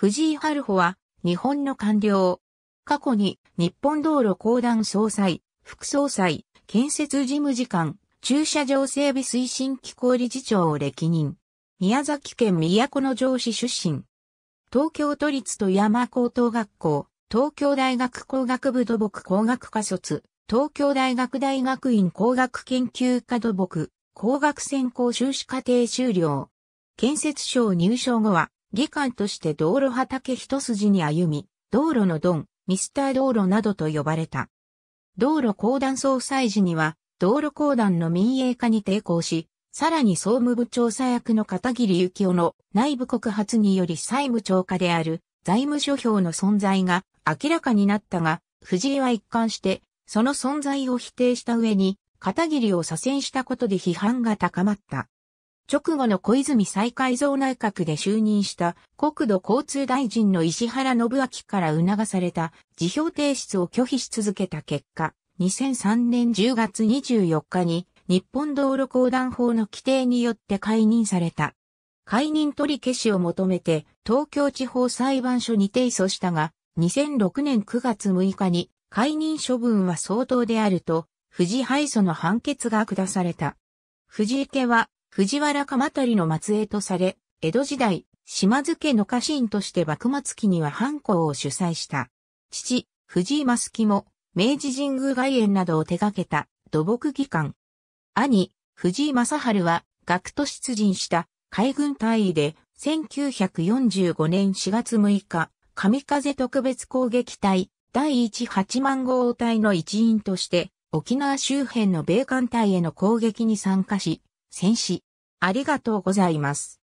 藤井春穂は、日本の官僚。過去に、日本道路公団総裁、副総裁、建設事務次官、駐車場整備推進機構理事長を歴任。宮崎県都城市出身。東京都立富山高等学校、東京大学工学部土木工学科卒、東京大学大学院工学研究科土木、工学専攻修士課程修了。建設省入省後は、議官として道路畑一筋に歩み、道路のドン、ミスター道路などと呼ばれた。道路公団総裁時には、道路公団の民営化に抵抗し、さらに総務部調査役の片桐幸雄の内部告発により債務超過である財務諸表の存在が明らかになったが、藤井は一貫して、その存在を否定した上に、片桐を左遷したことで批判が高まった。直後の小泉再改造内閣で就任した国土交通大臣の石原信明から促された辞表提出を拒否し続けた結果、2003年10月24日に日本道路公団法の規定によって解任された。解任取り消しを求めて東京地方裁判所に提訴したが、2006年9月6日に解任処分は相当であると、富士敗訴の判決が下された。藤池は藤原鎌足の末裔とされ、江戸時代、島津家の家臣として幕末期には藩校を主催した。父、藤井正樹も、明治神宮外苑などを手掛けた土木技官。兄、藤井正春は、学徒出陣した海軍大尉で、1945年4月6日、神風特別攻撃隊第18万号隊の一員として、沖縄周辺の米艦隊への攻撃に参加し、戦死。ありがとうございます。